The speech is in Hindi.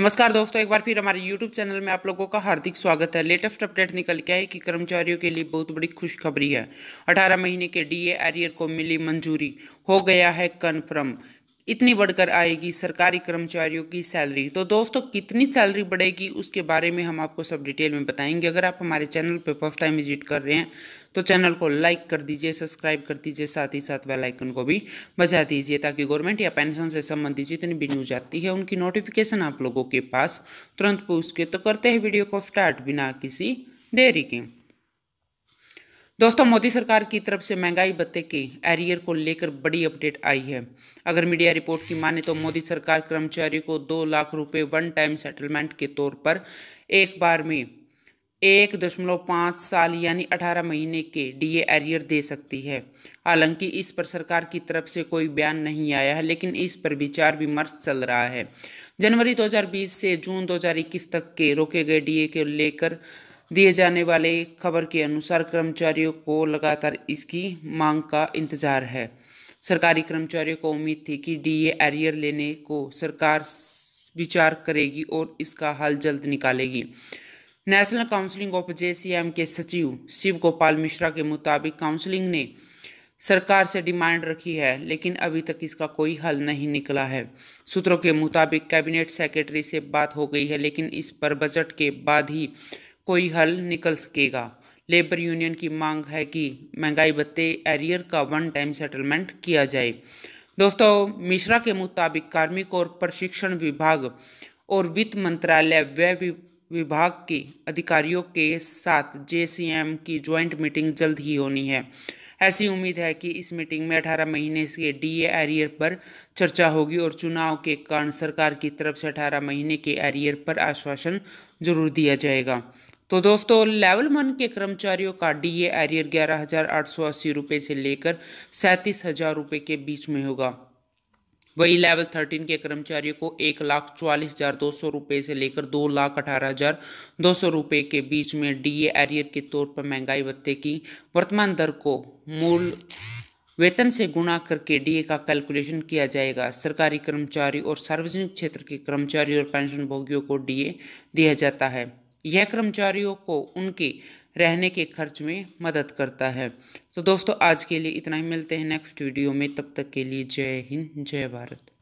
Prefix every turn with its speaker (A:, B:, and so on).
A: नमस्कार दोस्तों एक बार फिर हमारे YouTube चैनल में आप लोगों का हार्दिक स्वागत है लेटेस्ट अपडेट निकल के आई कि कर्मचारियों के लिए बहुत बड़ी खुशखबरी है 18 महीने के डीए एरियर को मिली मंजूरी हो गया है कन्फर्म इतनी बढ़कर आएगी सरकारी कर्मचारियों की सैलरी तो दोस्तों कितनी सैलरी बढ़ेगी उसके बारे में हम आपको सब डिटेल में बताएंगे अगर आप हमारे चैनल पर फर्स्ट टाइम विजिट कर रहे हैं तो चैनल को लाइक कर दीजिए सब्सक्राइब कर दीजिए साथ ही साथ बेल आइकन को भी बजा दीजिए ताकि गवर्नमेंट या पेंशन से संबंधित जितनी भी न्यूज आती है उनकी नोटिफिकेशन आप लोगों के पास तुरंत पहुँच के तो करते हैं वीडियो को स्टार्ट बिना किसी देरी के दोस्तों मोदी सरकार की तरफ से महंगाई भत्ते के एरियर को लेकर बड़ी अपडेट आई है अगर मीडिया रिपोर्ट की माने तो मोदी सरकार कर्मचारियों को दो लाख रुपए वन टाइम सेटलमेंट के तौर पर एक बार में एक दशमलव पाँच साल यानी अठारह महीने के डीए एरियर दे सकती है हालांकि इस पर सरकार की तरफ से कोई बयान नहीं आया है लेकिन इस पर विचार विमर्श चल रहा है जनवरी 2020 से जून 2021 तक के रोके गए डीए को लेकर दिए जाने वाले खबर के अनुसार कर्मचारियों को लगातार इसकी मांग का इंतजार है सरकारी कर्मचारियों को उम्मीद थी कि डीए एरियर लेने को सरकार विचार करेगी और इसका हल जल्द निकालेगी नेशनल काउंसलिंग ऑफ जेसीएम के सचिव शिव गोपाल मिश्रा के मुताबिक काउंसलिंग ने सरकार से डिमांड रखी है लेकिन अभी तक इसका कोई हल नहीं निकला है सूत्रों के मुताबिक कैबिनेट सेक्रेटरी से बात हो गई है लेकिन इस पर बजट के बाद ही कोई हल निकल सकेगा लेबर यूनियन की मांग है कि महंगाई भत्ते एरियर का वन टाइम सेटलमेंट किया जाए दोस्तों मिश्रा के मुताबिक कार्मिक और प्रशिक्षण विभाग और वित्त मंत्रालय व्यय विभाग के अधिकारियों के साथ जेसीएम की ज्वाइंट मीटिंग जल्द ही होनी है ऐसी उम्मीद है कि इस मीटिंग में 18 महीने के डीए एरियर पर चर्चा होगी और चुनाव के कारण सरकार की तरफ से 18 महीने के एरियर पर आश्वासन जरूर दिया जाएगा तो दोस्तों लेवल वन के कर्मचारियों का डीए एरियर ग्यारह हज़ार आठ सौ अस्सी रुपये से लेकर सैंतीस हज़ार रुपये के बीच में होगा वही लेवल थर्टीन के कर्मचारियों को एक लाख चौवालीस हज़ार दो सौ रुपये से लेकर दो लाख अठारह हज़ार दो सौ रुपये के बीच में डीए एरियर के तौर पर महंगाई भत्ते की वर्तमान दर को मूल वेतन से गुणा करके डीए का कैलकुलेशन किया जाएगा सरकारी कर्मचारी और सार्वजनिक क्षेत्र के कर्मचारी और पेंशन भोगियों को डीए दिया जाता है यह कर्मचारियों को उनके रहने के खर्च में मदद करता है तो दोस्तों आज के लिए इतना ही मिलते हैं नेक्स्ट वीडियो में तब तक के लिए जय हिंद जय भारत